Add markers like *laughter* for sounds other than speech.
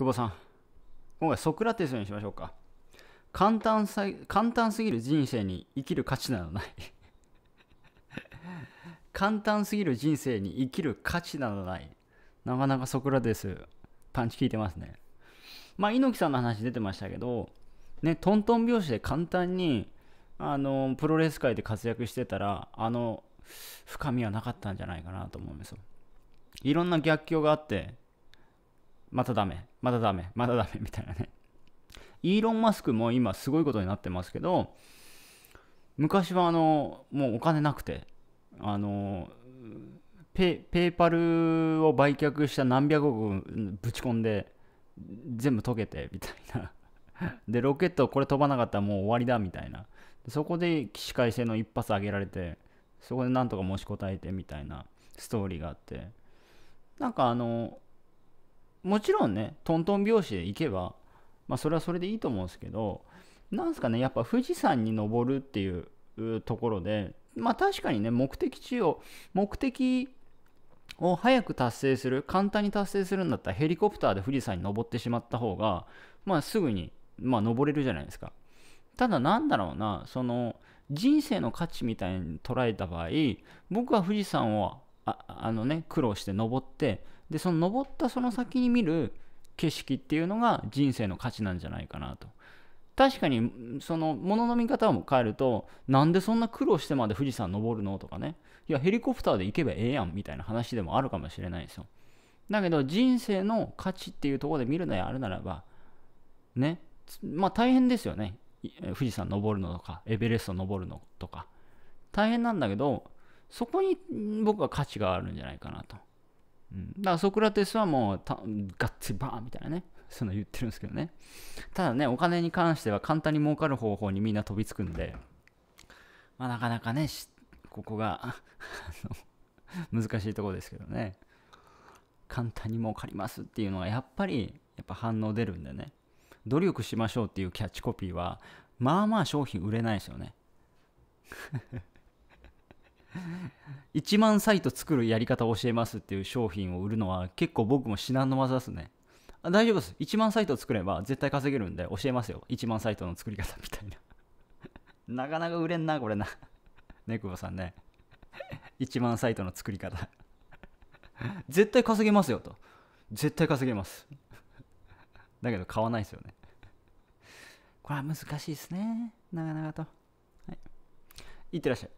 久保さん今回ソクラテスにしましょうか簡単さ簡単すぎる人生に生きる価値などない *laughs* 簡単すぎる人生に生きる価値などないなかなかソクラテスパンチ効いてますねまあ猪木さんの話出てましたけどねトントン拍子で簡単にあのプロレス界で活躍してたらあの深みはなかったんじゃないかなと思うんですよいろんな逆境があってまたダメ、またダメ、またダメみたいなね。イーロン・マスクも今すごいことになってますけど、昔はあの、もうお金なくて、あの、ペペーパルを売却した何百億ぶち込んで、全部溶けてみたいな。で、ロケットこれ飛ばなかったらもう終わりだみたいな。そこで起死回生の一発上げられて、そこでなんとか申し答えてみたいなストーリーがあって、なんかあの、もちろんね、トントン拍子で行けば、まあ、それはそれでいいと思うんですけど、なんすかね、やっぱ富士山に登るっていうところで、まあ確かにね、目的地を、目的を早く達成する、簡単に達成するんだったらヘリコプターで富士山に登ってしまった方が、まあすぐに、まあ登れるじゃないですか。ただなんだろうな、その人生の価値みたいに捉えた場合、僕は富士山をああのね苦労して登ってでその登ったその先に見る景色っていうのが人生の価値なんじゃないかなと確かにそのものの見方を変えるとなんでそんな苦労してまで富士山登るのとかねいやヘリコプターで行けばええやんみたいな話でもあるかもしれないですよだけど人生の価値っていうところで見るのやあるならばねまあ大変ですよね富士山登るのとかエベレスト登るのとか大変なんだけどそこに僕は価値があるんじゃないかなと。うん、だからソクラテスはもうガッツリバーンみたいなね、*laughs* その言ってるんですけどね。ただね、お金に関しては簡単に儲かる方法にみんな飛びつくんで、まあ、なかなかね、ここが *laughs* 難しいところですけどね。簡単に儲かりますっていうのはやっぱりやっぱ反応出るんでね。努力しましょうっていうキャッチコピーは、まあまあ商品売れないですよね。*laughs* 1 *laughs* 万サイト作るやり方を教えますっていう商品を売るのは結構僕も至難の技ですね。あ大丈夫です。1万サイト作れば絶対稼げるんで教えますよ。1万サイトの作り方みたいな。*laughs* なかなか売れんな、これな。*laughs* ね、久保さんね。1万サイトの作り方。絶対稼げますよと。絶対稼げます。だけど買わないですよね。これは難しいですね。なかなかと。はい。いってらっしゃい。